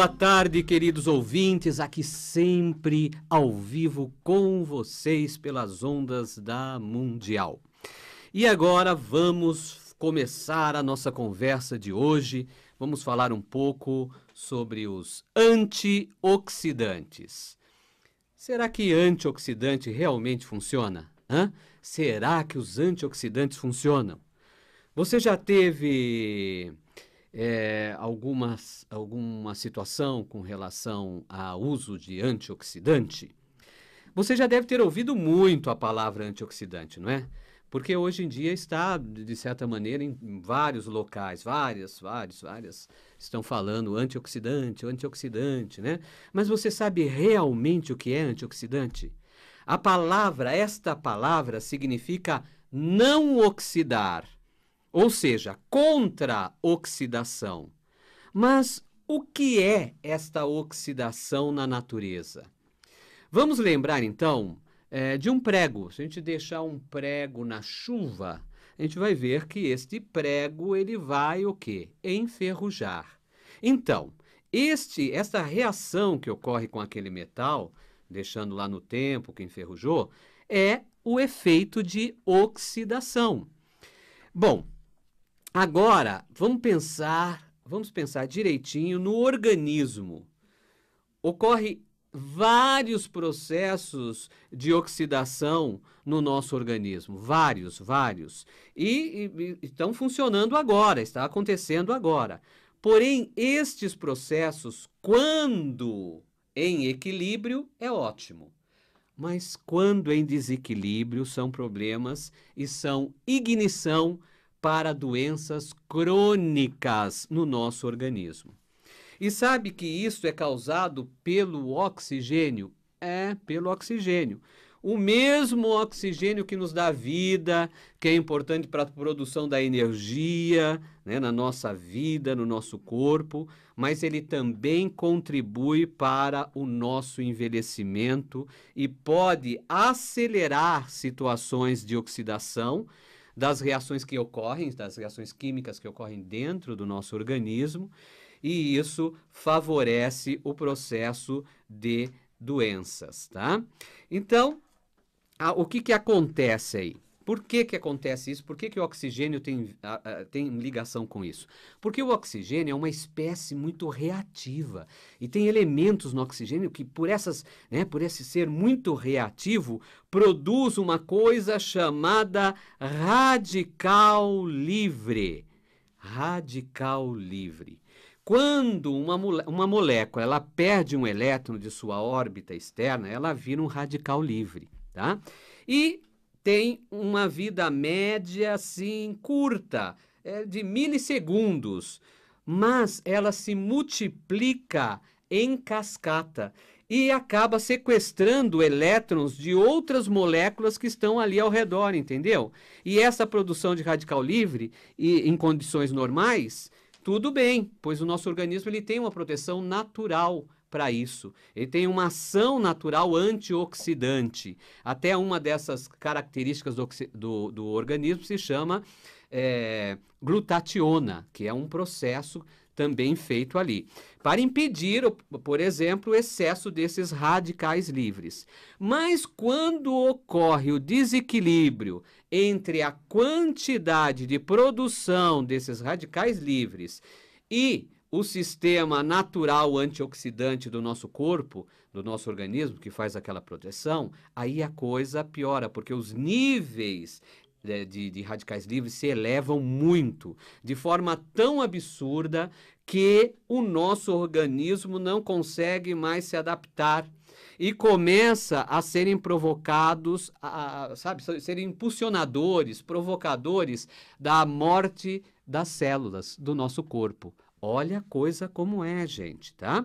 Boa tarde, queridos ouvintes, aqui sempre ao vivo com vocês pelas ondas da Mundial. E agora vamos começar a nossa conversa de hoje. Vamos falar um pouco sobre os antioxidantes. Será que antioxidante realmente funciona? Hã? Será que os antioxidantes funcionam? Você já teve é, algumas, alguma situação com relação ao uso de antioxidante, você já deve ter ouvido muito a palavra antioxidante, não é? Porque hoje em dia está, de certa maneira, em vários locais, várias, várias, várias estão falando antioxidante, antioxidante, né? Mas você sabe realmente o que é antioxidante? A palavra, esta palavra, significa não oxidar ou seja, contra oxidação. Mas o que é esta oxidação na natureza? Vamos lembrar então é, de um prego. Se a gente deixar um prego na chuva, a gente vai ver que este prego ele vai o quê? Enferrujar. Então, este, esta reação que ocorre com aquele metal, deixando lá no tempo que enferrujou, é o efeito de oxidação. Bom, Agora, vamos pensar, vamos pensar direitinho no organismo. Ocorre vários processos de oxidação no nosso organismo, vários, vários, e, e, e estão funcionando agora, está acontecendo agora. Porém, estes processos, quando em equilíbrio, é ótimo. Mas quando em desequilíbrio, são problemas e são ignição para doenças crônicas no nosso organismo. E sabe que isso é causado pelo oxigênio? É, pelo oxigênio. O mesmo oxigênio que nos dá vida, que é importante para a produção da energia né, na nossa vida, no nosso corpo, mas ele também contribui para o nosso envelhecimento e pode acelerar situações de oxidação das reações que ocorrem, das reações químicas que ocorrem dentro do nosso organismo, e isso favorece o processo de doenças, tá? Então, a, o que, que acontece aí? Por que, que acontece isso? Por que, que o oxigênio tem, a, a, tem ligação com isso? Porque o oxigênio é uma espécie muito reativa e tem elementos no oxigênio que, por, essas, né, por esse ser muito reativo, produz uma coisa chamada radical livre. Radical livre. Quando uma, uma molécula ela perde um elétron de sua órbita externa, ela vira um radical livre. Tá? E tem uma vida média assim curta, é de milissegundos, mas ela se multiplica em cascata e acaba sequestrando elétrons de outras moléculas que estão ali ao redor, entendeu? E essa produção de radical livre e em condições normais, tudo bem, pois o nosso organismo ele tem uma proteção natural para isso. Ele tem uma ação natural antioxidante. Até uma dessas características do, do, do organismo se chama é, glutationa, que é um processo também feito ali, para impedir, por exemplo, o excesso desses radicais livres. Mas quando ocorre o desequilíbrio entre a quantidade de produção desses radicais livres e o sistema natural antioxidante do nosso corpo, do nosso organismo, que faz aquela proteção, aí a coisa piora, porque os níveis né, de, de radicais livres se elevam muito, de forma tão absurda que o nosso organismo não consegue mais se adaptar e começa a serem provocados, a, sabe, serem impulsionadores, provocadores da morte das células do nosso corpo. Olha a coisa como é, gente, tá?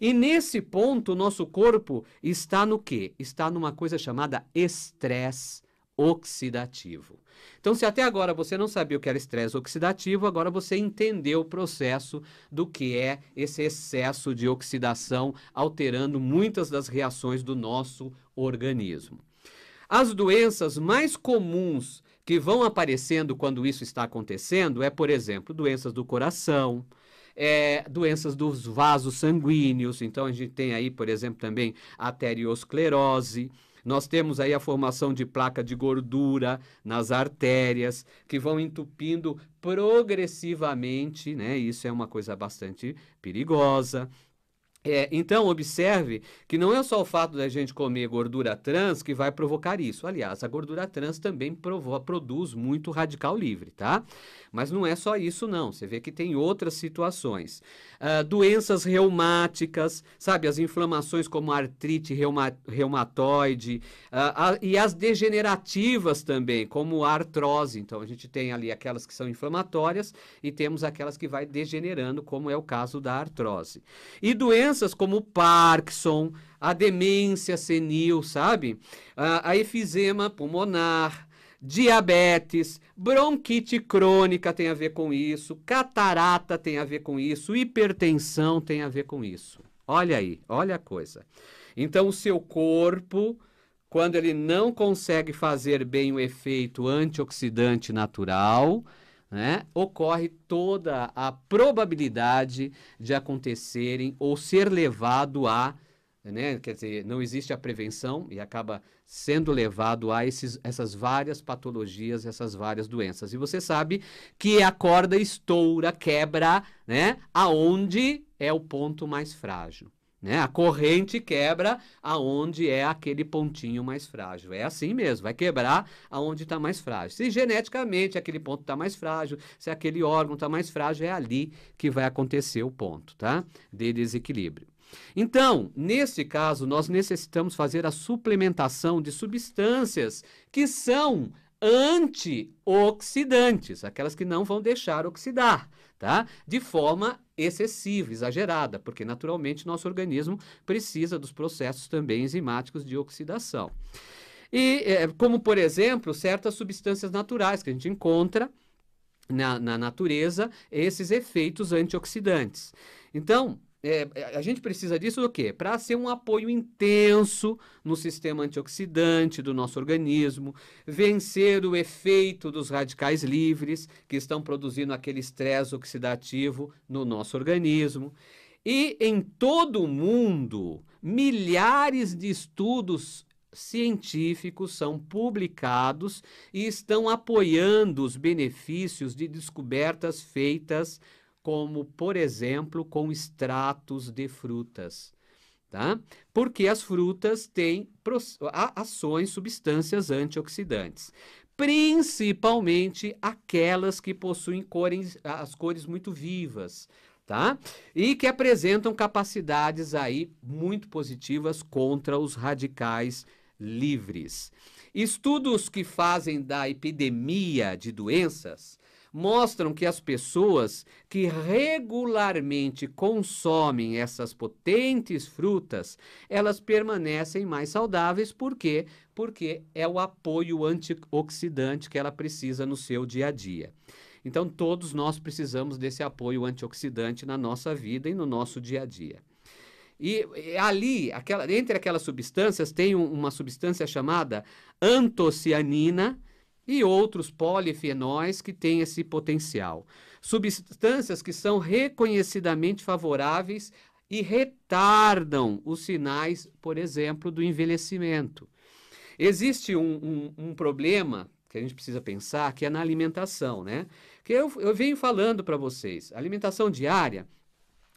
E nesse ponto, o nosso corpo está no quê? Está numa coisa chamada estresse oxidativo. Então, se até agora você não sabia o que era estresse oxidativo, agora você entendeu o processo do que é esse excesso de oxidação, alterando muitas das reações do nosso organismo. As doenças mais comuns que vão aparecendo quando isso está acontecendo é, por exemplo, doenças do coração, é, doenças dos vasos sanguíneos. Então, a gente tem aí, por exemplo, também arteriosclerose. Nós temos aí a formação de placa de gordura nas artérias, que vão entupindo progressivamente, né? Isso é uma coisa bastante perigosa. É, então, observe que não é só o fato da gente comer gordura trans que vai provocar isso. Aliás, a gordura trans também provo produz muito radical livre, tá? Mas não é só isso, não. Você vê que tem outras situações. Uh, doenças reumáticas, sabe? As inflamações como artrite reuma reumatoide uh, a, e as degenerativas também, como artrose. Então, a gente tem ali aquelas que são inflamatórias e temos aquelas que vai degenerando, como é o caso da artrose. E doenças doenças como o Parkinson, a demência senil, sabe? A, a efizema pulmonar, diabetes, bronquite crônica tem a ver com isso, catarata tem a ver com isso, hipertensão tem a ver com isso. Olha aí, olha a coisa. Então, o seu corpo, quando ele não consegue fazer bem o efeito antioxidante natural, né, ocorre toda a probabilidade de acontecerem ou ser levado a, né, quer dizer, não existe a prevenção e acaba sendo levado a esses, essas várias patologias, essas várias doenças. E você sabe que a corda estoura, quebra, né, aonde é o ponto mais frágil. Né? A corrente quebra aonde é aquele pontinho mais frágil. É assim mesmo, vai quebrar aonde está mais frágil. Se geneticamente aquele ponto está mais frágil, se aquele órgão está mais frágil, é ali que vai acontecer o ponto, tá? De desequilíbrio. Então, nesse caso, nós necessitamos fazer a suplementação de substâncias que são antioxidantes, aquelas que não vão deixar oxidar tá? De forma excessiva, exagerada, porque naturalmente nosso organismo precisa dos processos também enzimáticos de oxidação. E é, como, por exemplo, certas substâncias naturais que a gente encontra na, na natureza, esses efeitos antioxidantes. Então, é, é, a gente precisa disso do quê? Para ser um apoio intenso no sistema antioxidante do nosso organismo, vencer o efeito dos radicais livres que estão produzindo aquele estresse oxidativo no nosso organismo. E em todo o mundo, milhares de estudos científicos são publicados e estão apoiando os benefícios de descobertas feitas como, por exemplo, com extratos de frutas. Tá? Porque as frutas têm ações, substâncias antioxidantes, principalmente aquelas que possuem cores, as cores muito vivas, tá? E que apresentam capacidades aí muito positivas contra os radicais livres. Estudos que fazem da epidemia de doenças mostram que as pessoas que regularmente consomem essas potentes frutas, elas permanecem mais saudáveis. Por quê? Porque é o apoio antioxidante que ela precisa no seu dia a dia. Então, todos nós precisamos desse apoio antioxidante na nossa vida e no nosso dia a dia. E, ali, aquela, entre aquelas substâncias, tem uma substância chamada antocianina, e outros polifenóis que têm esse potencial. Substâncias que são reconhecidamente favoráveis e retardam os sinais, por exemplo, do envelhecimento. Existe um, um, um problema que a gente precisa pensar, que é na alimentação, né? Que eu, eu venho falando para vocês, alimentação diária,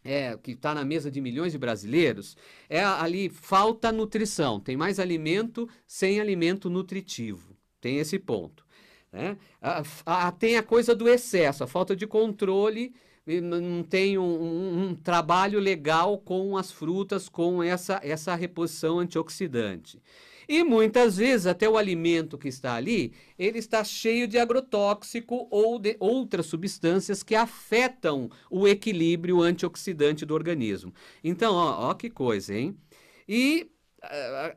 é, que está na mesa de milhões de brasileiros, é ali falta nutrição, tem mais alimento sem alimento nutritivo. Tem esse ponto. Né? A, a, tem a coisa do excesso, a falta de controle, não tem um, um, um, trabalho legal com as frutas, com essa, essa reposição antioxidante. E muitas vezes, até o alimento que está ali, ele está cheio de agrotóxico ou de outras substâncias que afetam o equilíbrio antioxidante do organismo. Então, ó, ó que coisa, hein? E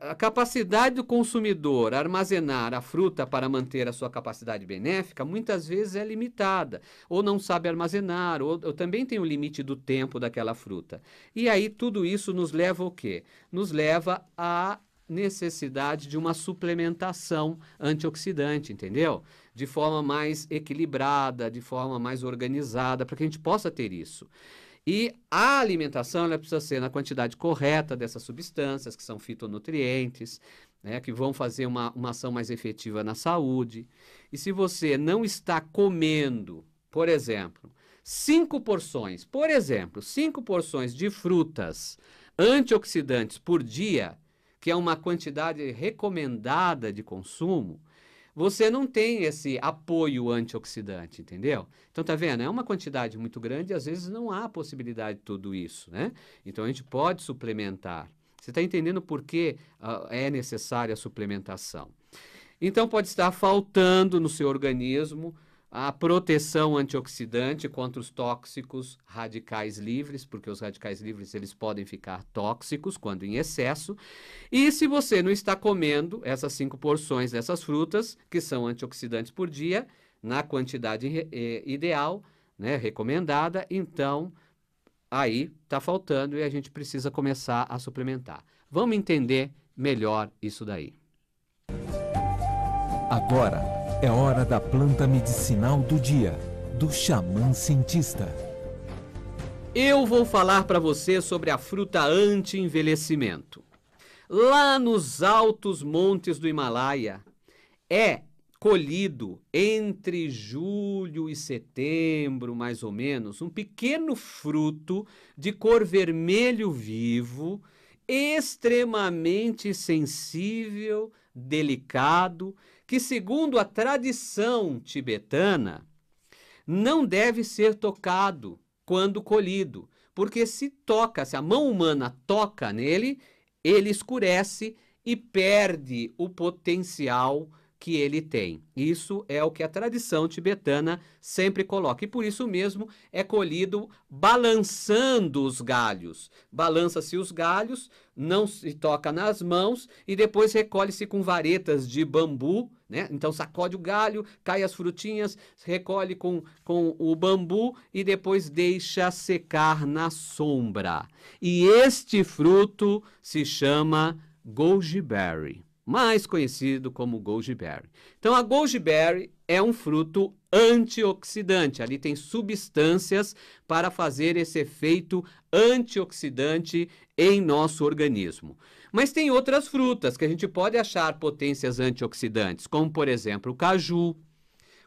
a capacidade do consumidor armazenar a fruta para manter a sua capacidade benéfica muitas vezes é limitada, ou não sabe armazenar, ou, ou também tem o um limite do tempo daquela fruta. E aí tudo isso nos leva o quê? Nos leva à necessidade de uma suplementação antioxidante, entendeu? De forma mais equilibrada, de forma mais organizada, para que a gente possa ter isso. E a alimentação ela precisa ser na quantidade correta dessas substâncias, que são fitonutrientes, né, que vão fazer uma, uma ação mais efetiva na saúde. E se você não está comendo, por exemplo, cinco porções, por exemplo, cinco porções de frutas antioxidantes por dia, que é uma quantidade recomendada de consumo, você não tem esse apoio antioxidante, entendeu? Então tá vendo? É uma quantidade muito grande e às vezes não há possibilidade de tudo isso, né? Então a gente pode suplementar. Você está entendendo por que uh, é necessária a suplementação. Então pode estar faltando no seu organismo a proteção antioxidante contra os tóxicos radicais livres, porque os radicais livres eles podem ficar tóxicos quando em excesso. E se você não está comendo essas cinco porções dessas frutas, que são antioxidantes por dia, na quantidade eh, ideal, né, recomendada, então aí está faltando e a gente precisa começar a suplementar. Vamos entender melhor isso daí. Agora, é hora da planta medicinal do dia, do xamã cientista. Eu vou falar para você sobre a fruta anti-envelhecimento. Lá nos altos montes do Himalaia, é colhido entre julho e setembro, mais ou menos, um pequeno fruto de cor vermelho vivo, extremamente sensível, delicado, que, segundo a tradição tibetana, não deve ser tocado quando colhido, porque se toca, se a mão humana toca nele, ele escurece e perde o potencial que ele tem. Isso é o que a tradição tibetana sempre coloca. E por isso mesmo é colhido balançando os galhos. Balança-se os galhos, não se toca nas mãos e depois recolhe-se com varetas de bambu. Né? Então sacode o galho, cai as frutinhas, recolhe com, com o bambu e depois deixa secar na sombra. E este fruto se chama goji berry mais conhecido como Golgi Berry. Então, a Golgi Berry é um fruto antioxidante. Ali tem substâncias para fazer esse efeito antioxidante em nosso organismo. Mas tem outras frutas que a gente pode achar potências antioxidantes, como por exemplo o caju,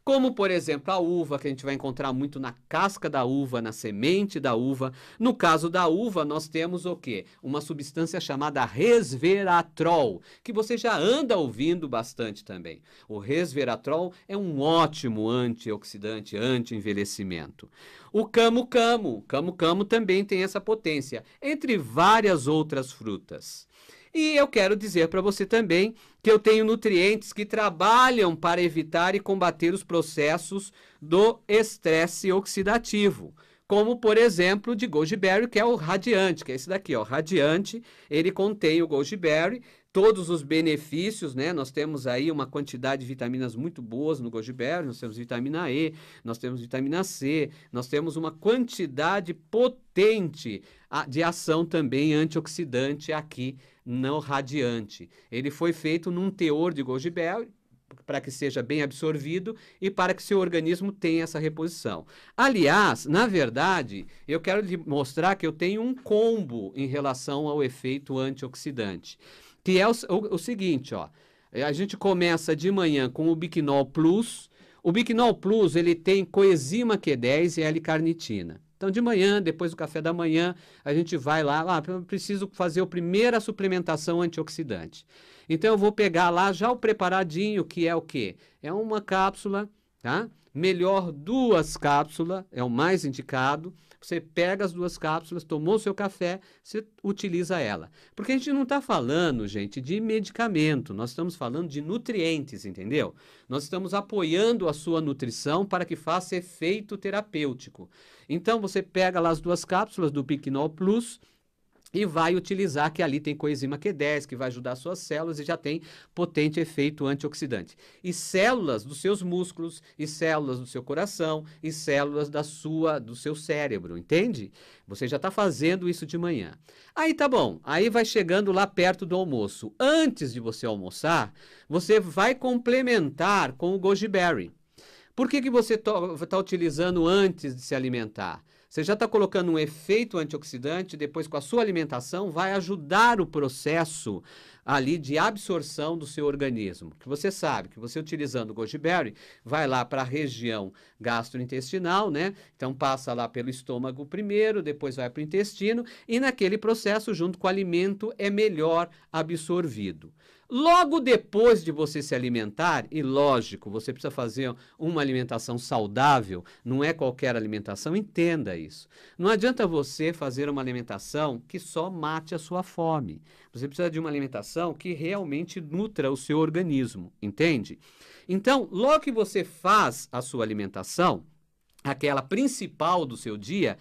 como por exemplo a uva, que a gente vai encontrar muito na casca da uva, na semente da uva. No caso da uva, nós temos o quê? Uma substância chamada resveratrol, que você já anda ouvindo bastante também. O resveratrol é um ótimo antioxidante, anti-envelhecimento. O camu camu camu camu também tem essa potência, entre várias outras frutas. E eu quero dizer para você também que eu tenho nutrientes que trabalham para evitar e combater os processos do estresse oxidativo. Como, por exemplo, de Goji Berry, que é o radiante, que é esse daqui, ó. Radiante, ele contém o Goji Berry, todos os benefícios, né? Nós temos aí uma quantidade de vitaminas muito boas no goji berry, nós temos vitamina E, nós temos vitamina C, nós temos uma quantidade potente ah, de ação também antioxidante aqui não radiante. Ele foi feito num teor de golgi Bell para que seja bem absorvido e para que seu organismo tenha essa reposição. Aliás, na verdade, eu quero lhe mostrar que eu tenho um combo em relação ao efeito antioxidante, que é o, o, o seguinte, ó. A gente começa de manhã com o Biquinol Plus. O Biquinol Plus, ele tem coenzima Q10 e L-carnitina. Então, de manhã, depois do café da manhã, a gente vai lá, ah, preciso fazer a primeira suplementação antioxidante. Então, eu vou pegar lá já o preparadinho, que é o quê? É uma cápsula tá? Melhor duas cápsulas, é o mais indicado. Você pega as duas cápsulas, tomou o seu café, você utiliza ela. Porque a gente não está falando, gente, de medicamento, nós estamos falando de nutrientes, entendeu? Nós estamos apoiando a sua nutrição para que faça efeito terapêutico. Então, você pega lá as duas cápsulas do Picnol Plus, e vai utilizar que ali tem coenzima Q10, que vai ajudar suas células e já tem potente efeito antioxidante. E células dos seus músculos, e células do seu coração, e células da sua, do seu cérebro, entende? Você já está fazendo isso de manhã. Aí tá bom, aí vai chegando lá perto do almoço. Antes de você almoçar, você vai complementar com o goji berry. Por que, que você está utilizando antes de se alimentar? Você já está colocando um efeito antioxidante, depois com a sua alimentação, vai ajudar o processo ali de absorção do seu organismo. Que você sabe que você utilizando o goji berry vai lá para a região gastrointestinal, né? Então passa lá pelo estômago primeiro, depois vai para o intestino e naquele processo junto com o alimento é melhor absorvido. Logo depois de você se alimentar, e lógico, você precisa fazer uma alimentação saudável, não é qualquer alimentação, entenda isso. Não adianta você fazer uma alimentação que só mate a sua fome. Você precisa de uma alimentação que realmente nutra o seu organismo, entende? Então, logo que você faz a sua alimentação, aquela principal do seu dia,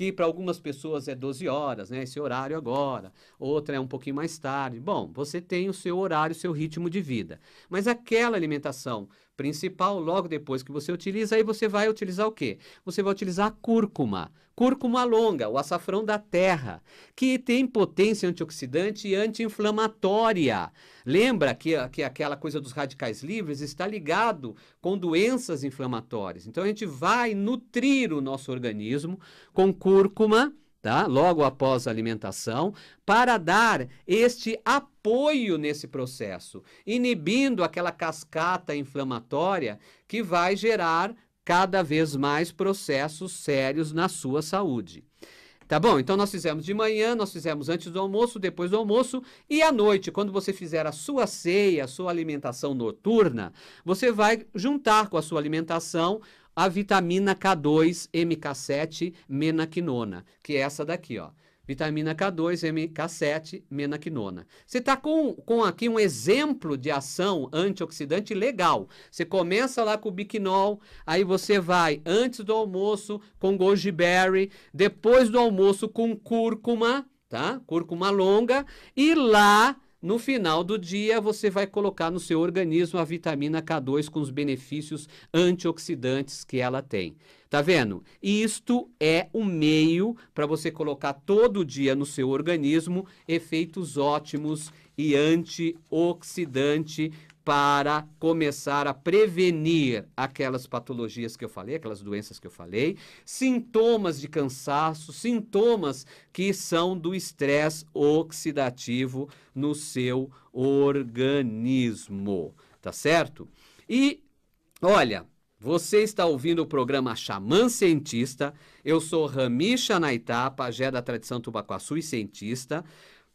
que para algumas pessoas é 12 horas, né? Esse horário agora, outra é um pouquinho mais tarde. Bom, você tem o seu horário, o seu ritmo de vida. Mas aquela alimentação principal logo depois que você utiliza, aí você vai utilizar o quê? Você vai utilizar a cúrcuma. Cúrcuma longa, o açafrão da terra, que tem potência antioxidante e anti-inflamatória. Lembra que, que aquela coisa dos radicais livres está ligado com doenças inflamatórias. Então a gente vai nutrir o nosso organismo com cúrcuma tá? Logo após a alimentação, para dar este apoio nesse processo, inibindo aquela cascata inflamatória que vai gerar cada vez mais processos sérios na sua saúde. Tá bom? Então nós fizemos de manhã, nós fizemos antes do almoço, depois do almoço e à noite, quando você fizer a sua ceia, a sua alimentação noturna, você vai juntar com a sua alimentação a vitamina K2 MK7 menaquinona, que é essa daqui, ó. Vitamina K2 MK7 menaquinona. Você está com, com aqui um exemplo de ação antioxidante legal. Você começa lá com o biquinol, aí você vai antes do almoço com goji berry, depois do almoço com cúrcuma, tá? Cúrcuma longa e lá no final do dia, você vai colocar no seu organismo a vitamina K2 com os benefícios antioxidantes que ela tem. Tá vendo? Isto é um meio para você colocar todo dia no seu organismo efeitos ótimos e antioxidante para começar a prevenir aquelas patologias que eu falei, aquelas doenças que eu falei, sintomas de cansaço, sintomas que são do estresse oxidativo no seu organismo, tá certo? E olha, você está ouvindo o programa Xamã Cientista. Eu sou Rami Naitá, pajé da tradição Tubacuaçu e cientista.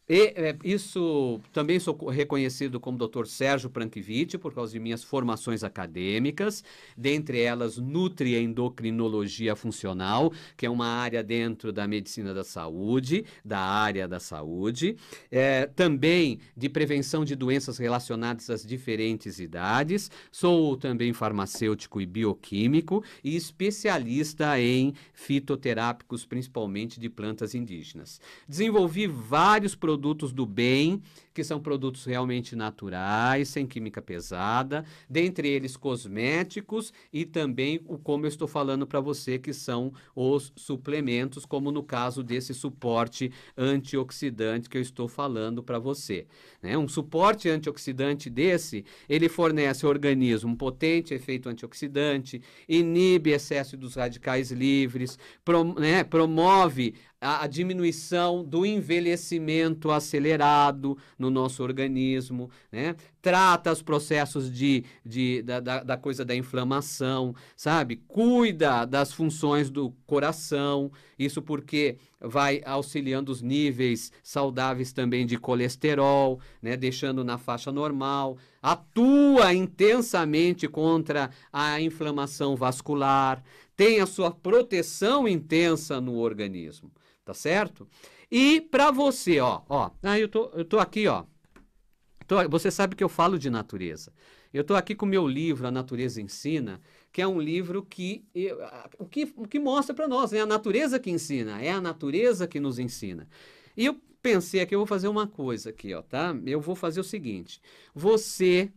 E é, isso também sou reconhecido como Dr. Sérgio Prankiewicz por causa de minhas formações acadêmicas, dentre elas nutri-endocrinologia funcional, que é uma área dentro da medicina da saúde, da área da saúde, é, também de prevenção de doenças relacionadas às diferentes idades. Sou também farmacêutico e bioquímico e especialista em fitoterápicos, principalmente de plantas indígenas. Desenvolvi vários produtos produtos do bem, que são produtos realmente naturais, sem química pesada, dentre eles cosméticos e também o como eu estou falando para você, que são os suplementos, como no caso desse suporte antioxidante que eu estou falando para você. Né? Um suporte antioxidante desse, ele fornece ao organismo um potente efeito antioxidante, inibe excesso dos radicais livres, prom né? promove a, a diminuição do envelhecimento acelerado no nosso organismo, né? trata os processos de, de, da, da, da coisa da inflamação, sabe? Cuida das funções do coração, isso porque vai auxiliando os níveis saudáveis também de colesterol, né? deixando na faixa normal atua intensamente contra a inflamação vascular, tem a sua proteção intensa no organismo, tá certo? E para você, ó, ó, ah, eu tô, eu tô aqui, ó. Tô, você sabe que eu falo de natureza. Eu estou aqui com o meu livro, A Natureza Ensina, que é um livro que, o, que o que mostra para nós, é né? a natureza que ensina, é a natureza que nos ensina. E eu pensei aqui, eu vou fazer uma coisa aqui, ó, tá? Eu vou fazer o seguinte: você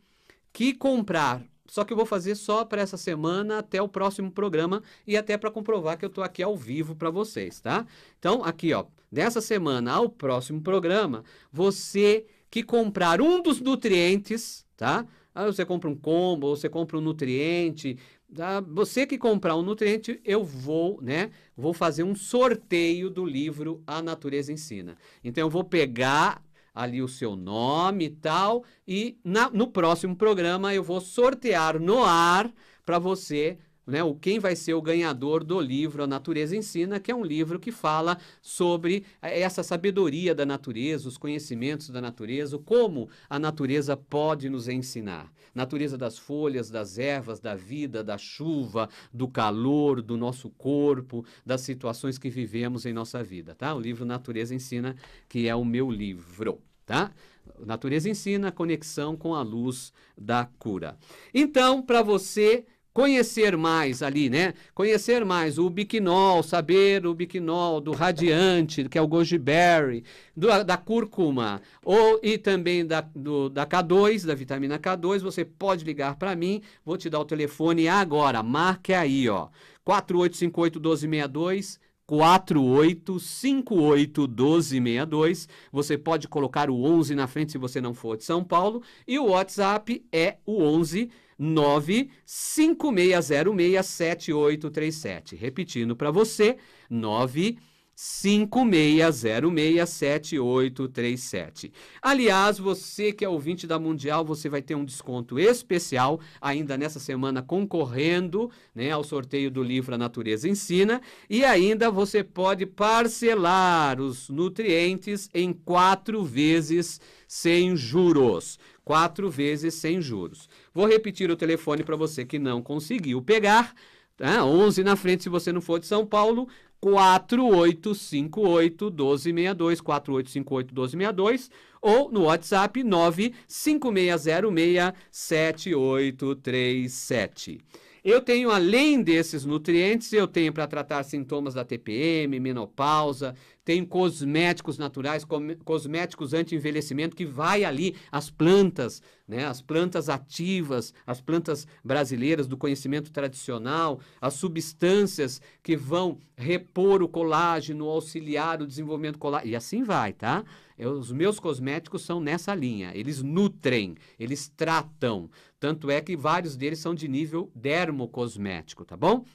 que comprar só que eu vou fazer só para essa semana, até o próximo programa e até para comprovar que eu tô aqui ao vivo para vocês, tá? Então, aqui, ó, dessa semana ao próximo programa, você que comprar um dos nutrientes, tá? Aí ah, você compra um combo, você compra um nutriente, da tá? Você que comprar um nutriente, eu vou, né? Vou fazer um sorteio do livro A Natureza Ensina. Então eu vou pegar ali o seu nome e tal. E na, no próximo programa eu vou sortear no ar para você né, o quem vai ser o ganhador do livro A Natureza Ensina, que é um livro que fala sobre eh, essa sabedoria da natureza, os conhecimentos da natureza, como a natureza pode nos ensinar. Natureza das folhas, das ervas, da vida, da chuva, do calor, do nosso corpo, das situações que vivemos em nossa vida, tá? O livro Natureza Ensina, que é o meu livro, tá? Natureza Ensina, conexão com a luz da cura. Então, para você conhecer mais ali, né? Conhecer mais o biquinol, saber o biquinol do radiante, que é o goji berry, do, da cúrcuma, ou e também da, do, da K2, da vitamina K2, você pode ligar para mim, vou te dar o telefone agora, marque aí, ó, 4858-1262, 4858-1262, você pode colocar o 11 na frente se você não for de São Paulo, e o WhatsApp é o 11 956067837. Repetindo para você, 956067837. Aliás, você que é ouvinte da Mundial, você vai ter um desconto especial ainda nessa semana concorrendo, né, ao sorteio do livro A Natureza Ensina, e ainda você pode parcelar os nutrientes em quatro vezes sem juros. Quatro vezes sem juros. Vou repetir o telefone para você que não conseguiu pegar. Tá? 11 na frente, se você não for de São Paulo, 4858 1262, 4858 1262, ou no WhatsApp 95606 7837. Eu tenho, além desses nutrientes, eu tenho para tratar sintomas da TPM, menopausa, tem cosméticos naturais, cosméticos anti-envelhecimento, que vai ali as plantas, né? as plantas ativas, as plantas brasileiras do conhecimento tradicional, as substâncias que vão repor o colágeno, auxiliar o desenvolvimento colágeno, e assim vai, tá? Eu, é, os meus cosméticos são nessa linha, eles nutrem, eles tratam, tanto é que vários deles são de nível dermocosmético, tá bom?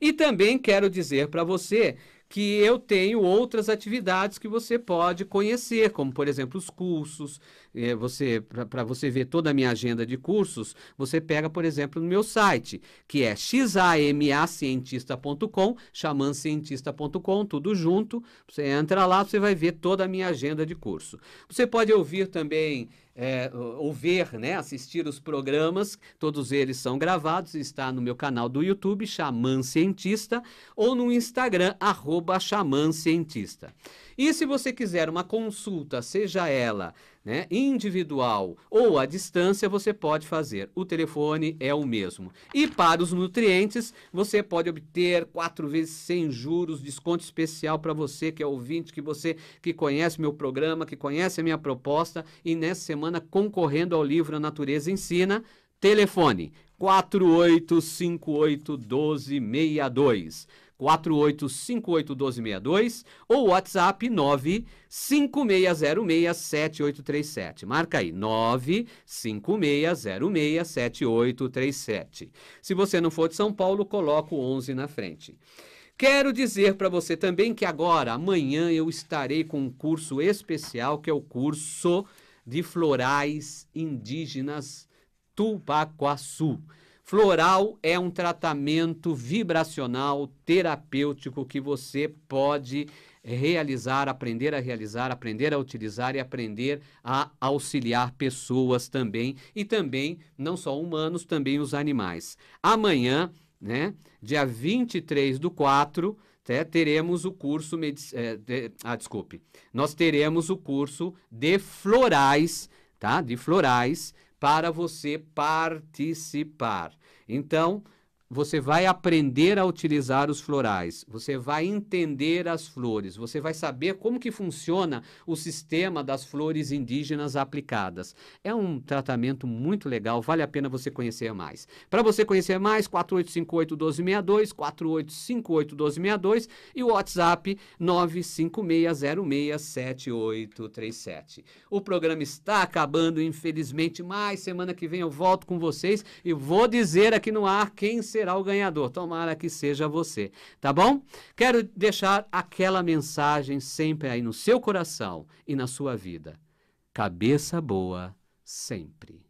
E também quero dizer para você que eu tenho outras atividades que você pode conhecer, como por exemplo os cursos. É, você para você ver toda a minha agenda de cursos, você pega por exemplo no meu site, que é xamacientista.com, xamancientista.com, tudo junto. Você entra lá, você vai ver toda a minha agenda de curso. Você pode ouvir também é, ou ver, né, assistir os programas, todos eles são gravados, está no meu canal do YouTube, Xamã Cientista, ou no Instagram, arroba Xamã Cientista. E se você quiser uma consulta, seja ela né, individual ou à distância, você pode fazer. O telefone é o mesmo. E para os nutrientes, você pode obter quatro vezes sem juros, desconto especial para você que é ouvinte, que você que conhece meu programa, que conhece a minha proposta e nessa semana concorrendo ao livro A Natureza Ensina, telefone 4858 1262. 48581262 ou WhatsApp 956067837. Marca aí 956067837. Se você não for de São Paulo, coloca o 11 na frente. Quero dizer para você também que agora, amanhã, eu estarei com um curso especial que é o curso de florais indígenas Tupacuaçu. Floral é um tratamento vibracional terapêutico que você pode realizar, aprender a realizar, aprender a utilizar e aprender a auxiliar pessoas também e também não só humanos, também os animais. Amanhã, né, dia 23 do 4, é, né, teremos o curso é, de, ah, desculpe. Nós teremos o curso de florais, tá? De florais para você participar. Então, você vai aprender a utilizar os florais, você vai entender as flores, você vai saber como que funciona o sistema das flores indígenas aplicadas. É um tratamento muito legal, vale a pena você conhecer mais. Para você conhecer mais, 4858-1262, 4858-1262 e o WhatsApp 956067837. O programa está acabando, infelizmente, mas semana que vem eu volto com vocês e vou dizer aqui no ar quem será será o ganhador. Tomara que seja você, tá bom? Quero deixar aquela mensagem sempre aí no seu coração e na sua vida. Cabeça boa sempre.